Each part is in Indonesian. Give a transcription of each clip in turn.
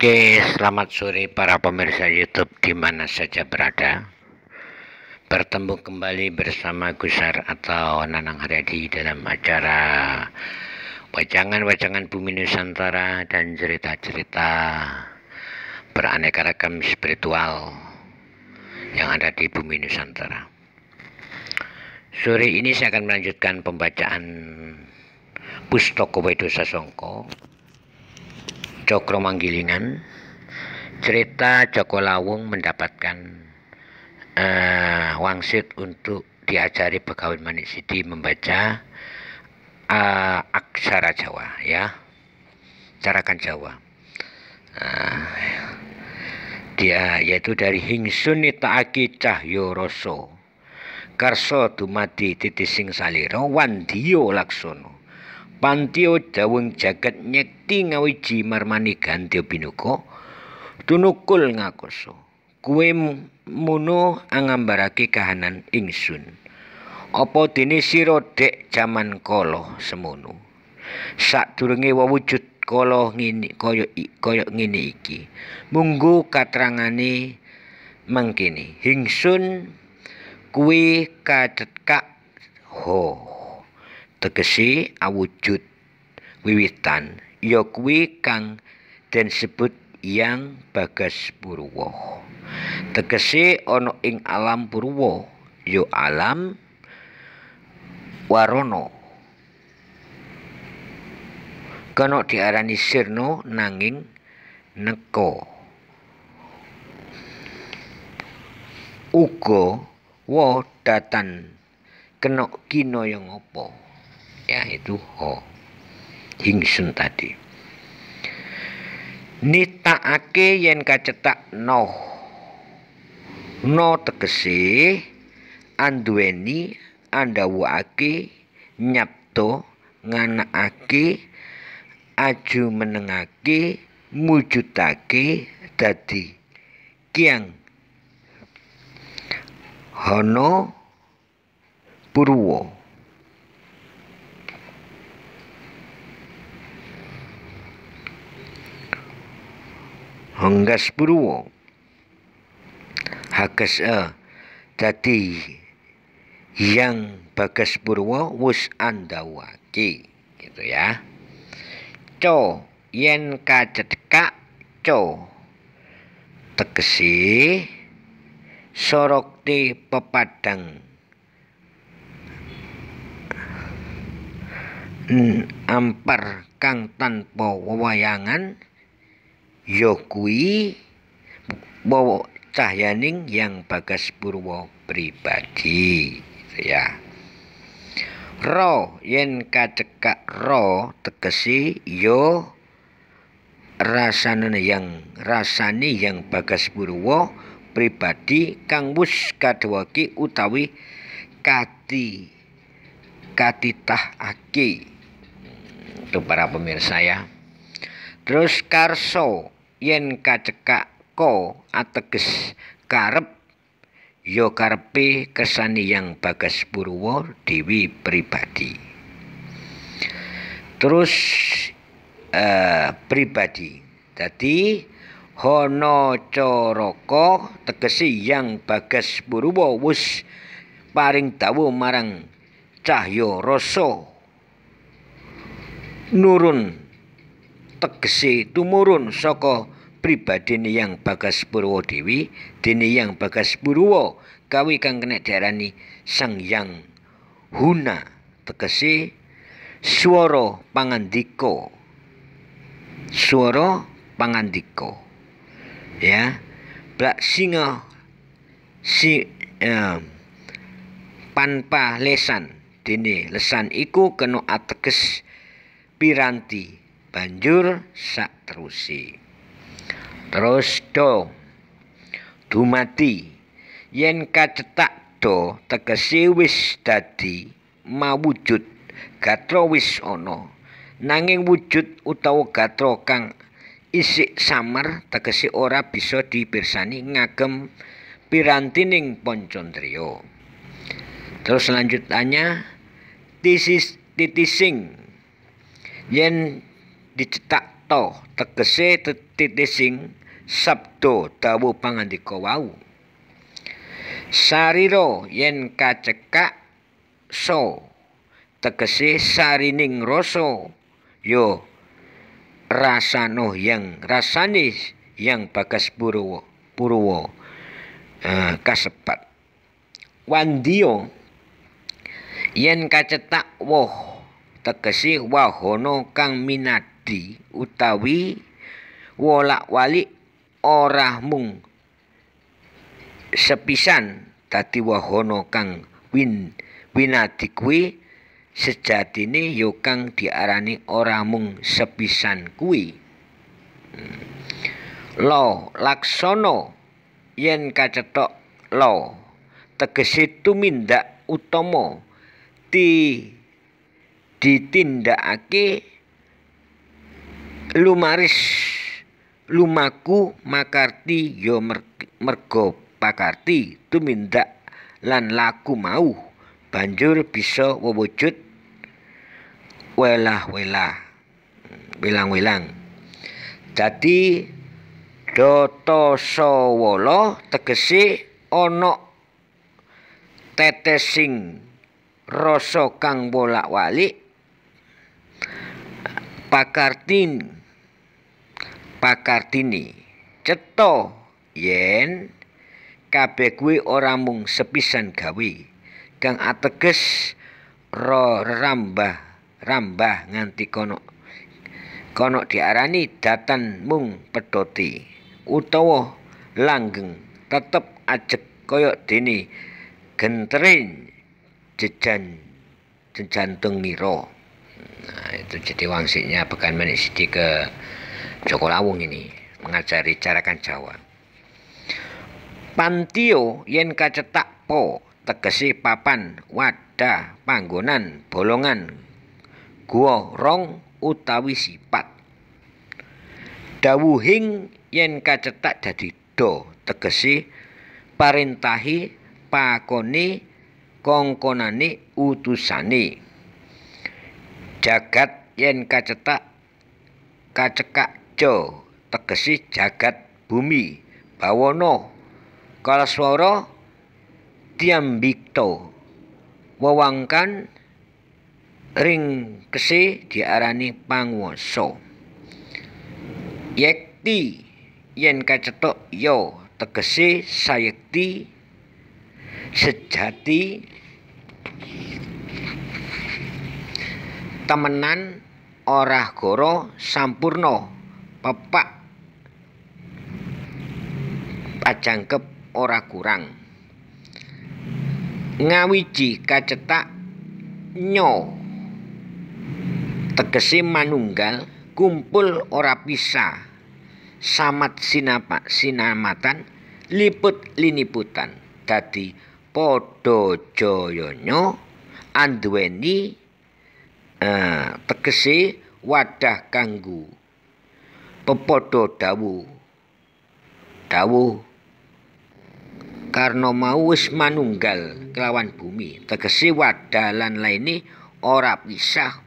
Oke, selamat sore para pemirsa YouTube di mana saja berada. Bertemu kembali bersama Gusar atau Nanang Haryadi dalam acara Wajangan-wajangan Bumi Nusantara dan cerita-cerita beraneka ragam spiritual yang ada di Bumi Nusantara. Sore ini saya akan melanjutkan pembacaan Pustoko Wedo Sasongko Cokro Manggilingan cerita Joko Lawung mendapatkan uh, wangsit untuk diajari pegawai Manik Sidi membaca uh, aksara Jawa ya carakan Jawa uh, dia yaitu dari Hingsun Itaaki Cahyo Roso Karso Dumadi Titising Saliro Wandiyo Laksono pantio daweng jagat nyekti ngawiji marmani gantio binuko tunukul ngakoso kue muno angambarake kahanan ingsun opo dene siro dek jaman kolo semono sak durunge wujud kolo ngini koyo koyo iki munggu katerangane mangkini ingsun kue kadet ho tegese awujud wiwitan yokwi ya kang dan sebut yang bagas purwo tegese ono ing alam purwo yo ya alam warono kono diarani nanging neko ugo wo datan kena kino yangopo ya itu ho hingsun tadi nita ake yen kacetak no no tegese anduweni ake nyapto ngana ake aju menengake mujudake dadi kiang Hono Purwo Henggas Purwo Hages e eh, tadi yang Bagas Purwo anda waki, gitu ya co yen kajetka co Tegesi sorokti pepadang ampar kang tanpa wewayangan Yokui bawa Cahyaning yang Bagas Purwo pribadi gitu ya ro yen kacekak ro tegesi yo rasane yang rasani yang Bagas Purwo pribadi kang bus kadewaki utawi kati aki. untuk para pemirsa ya terus karso yen kacekak ko ateges karep ya karepe yang Bagas Purwo Dewi pribadi terus eh, pribadi tadi Hono Coroko tegesi yang Bagas Purwo wus paring tawu marang Cahyo rosso nurun tegese tumurun saka pribadine yang Bagas Dewi dene yang Bagas Purwa kawi kang kena diarani Sang Yang Huna tegese swara pangandika swara pangandika ya blak singa si eh, panpa lesan dene lesan iku kena ateges piranti banjur sak terusi terus do dumati yen kacetak do tegese wis dadi mawujud gatra wis ana nanging wujud utawa gatra kang isik samar tegese ora bisa dipirsani ngagem pirantining poncondrio terus selanjutnya tisis titising yen dicetak to tegese titising sabdo dawuh pangandika wau sariro yen kacekak so tegese sarining rasa yo ya, rasano yang rasanis yang bagas purwo purwo eh, kasepat wandiyo yen kacetak woh tegese wahono kang minat utawi wolak walik ora mung sepisan dadi wahana kang win winadi kuwi sejatine ya kang diarani ora mung sepisan kuwi hmm. lo laksana yen kacetok lo tegese tumindak utama di ditindakake Lumaris lumaku makarti ya mergo pakarti tumindak lan laku mau banjur bisa wewujud welah welah wilang wilang dadi dotosowolo tegesi ana tetesing rasa kang bolak-walik pakartin Pakartini cetha yen kabeh kuwi ora mung sepisan gawe kang ateges ro rambah rambah nganti kono kono diarani datan mung pedoti utawa langgeng tetep ajek kaya dene genterin jejan jantung niro nah itu jadi wangsitnya bukan menik ke Joko Lawung ini mengajari carakan Jawa. Pantio yen kacetak po tegesi papan wadah panggonan bolongan gua rong utawi sipat. Dawuhing yen kacetak dadi do tegesi parintahi pakoni kongkonani utusani. Jagat yen kacetak kacekak Ijo tegesi jagat bumi bawono kalasworo tiambikto, wewangkan ringkesi diarani pangwoso yekti yen kacetuk yo, ya tegesi sayekti sejati temenan ora goro sampurno pepak pajangkep ora kurang ngawiji kacetak nyo tegese manunggal kumpul ora pisah samat sinapa sinamatan liput liniputan dadi tadi jayana anduweni eh, tegese wadah kanggu pepodo dawu dawu karno mau wis manunggal kelawan bumi Tegesi wadalan lainnya ora pisah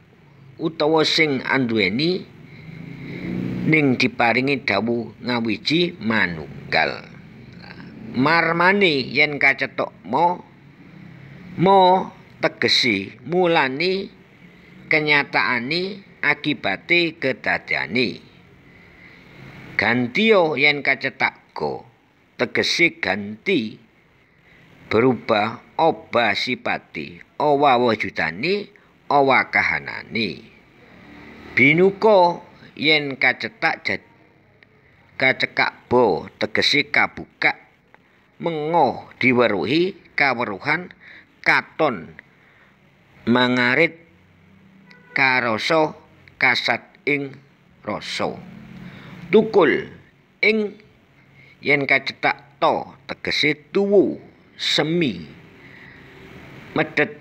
utawa sing andueni ning diparingi dawu ngawiji manunggal marmani yen kacetok mo mo tegesi mulani kenyataani akibati kedadiani. gantio yen kacetak go tegese ganti berubah obah sipati owa wujudani owa kahanani binuko yen kacetak jad bo tegese kabuka mengo diweruhi kaweruhan katon mangarit karoso kasat ing rasa tukul ing yen kacethak to tegese tuwu semi medhet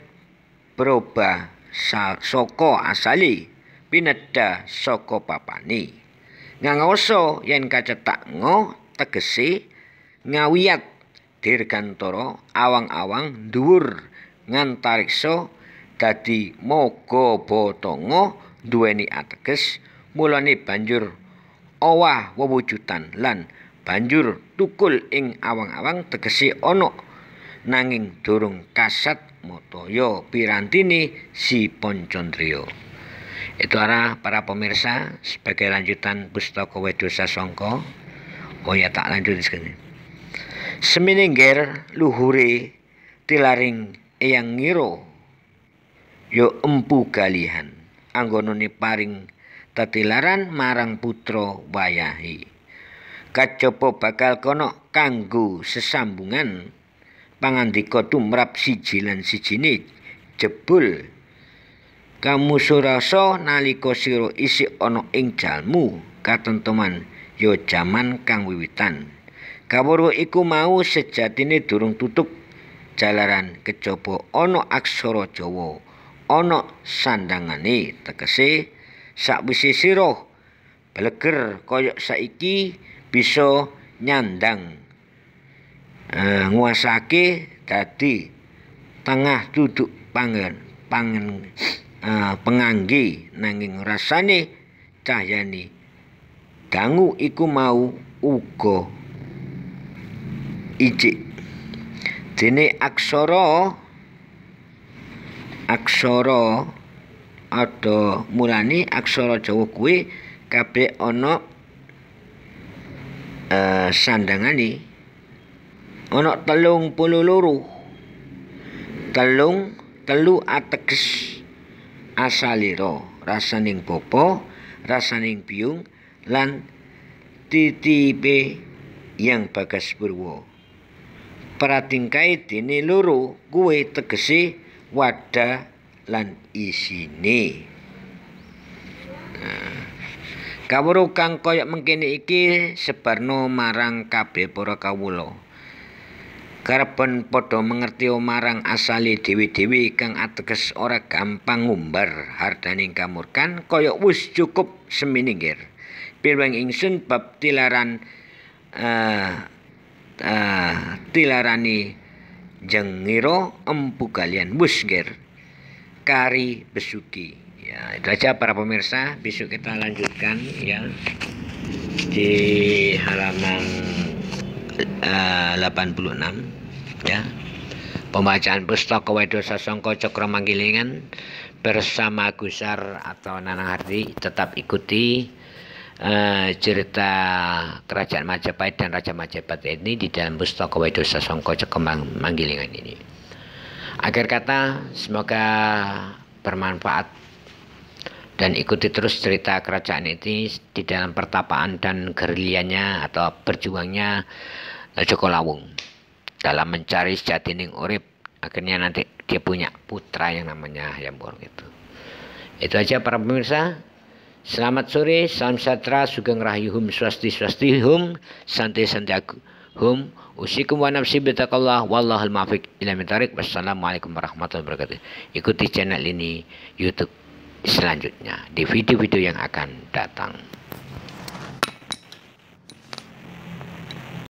berubah saka asale pinedha saka papane ngangoso yen kacethak ngo tegese ngawiyat dirgantara awang-awang dhuwur ngantarikso dadi mogo botongo duweni ateges mulane banjur owah wewujutan lan banjur tukul ing awang-awang tegese ana nanging durung kasat motoyo pirantini si Poncondrio. Itu arah para pemirsa sebagai lanjutan Pustaka Wedosa Songko. Oh ya tak lanjut sekali. Semininggir luhure tilaring eyang ngiro yo empu galihan anggonone paring tetilaran marang putra wayahi. Kacopo bakal kono kanggo sesambungan pangandika tumrap siji lan sijine jebul kamu surasa nalika sira isi ana ing jalmu katentuman ya jaman kang wiwitan kawruh iku mau sejatine durung tutup jalaran kejaba ana aksara Jawa ana sandangane tegese sakwise sirah Beleger. kaya saiki bisa nyandang eh nguasake dadi tengah duduk pangan pangan eh, penganggi nanging rasane cahyani dangu iku mau uga icik dene aksara aksara ada murani aksara Jawa kuwi kabeh ana eh sandangane ana 32 telung telu ateges asalira rasaning bapa rasaning biung lan titipe yang bagas purwa pratingkae dene loro kuwe tegese wadah lan isine nah, kawruh kang kaya mengkene iki sebarno marang kabeh para kawula karepen padha mengerti marang asale dewi-dewi kang ateges ora gampang ngumbar hardaning kamurkan kaya wis cukup seminggir. Pirang ingsun bab tilaran uh, uh, tilarani jengiro empu kalian busger Kari Besuki. Ya, itu aja para pemirsa. Besok kita lanjutkan ya di halaman eh, uh, 86 ya. Pembacaan pustaka Wedo Sasongko Cokro Manggilingan bersama Gusar atau Nanang Hardi tetap ikuti uh, cerita Kerajaan Majapahit dan Raja Majapahit ini di dalam pustaka Wedo Sasongko Cokro Manggilingan ini. Akhir kata, semoga bermanfaat dan ikuti terus cerita kerajaan ini di dalam pertapaan dan gerilyanya atau berjuangnya eh, Joko Lawung dalam mencari sejatining urip akhirnya nanti dia punya putra yang namanya Wuruk itu itu aja para pemirsa selamat sore salam sejahtera sugeng rahayu hum, swasti swasti hum, santi santai hum Usikum wa nafsi bitakallah wallahul muwaffiq ila tarik. Wassalamualaikum warahmatullahi wabarakatuh. Ikuti channel ini YouTube selanjutnya di video-video yang akan datang.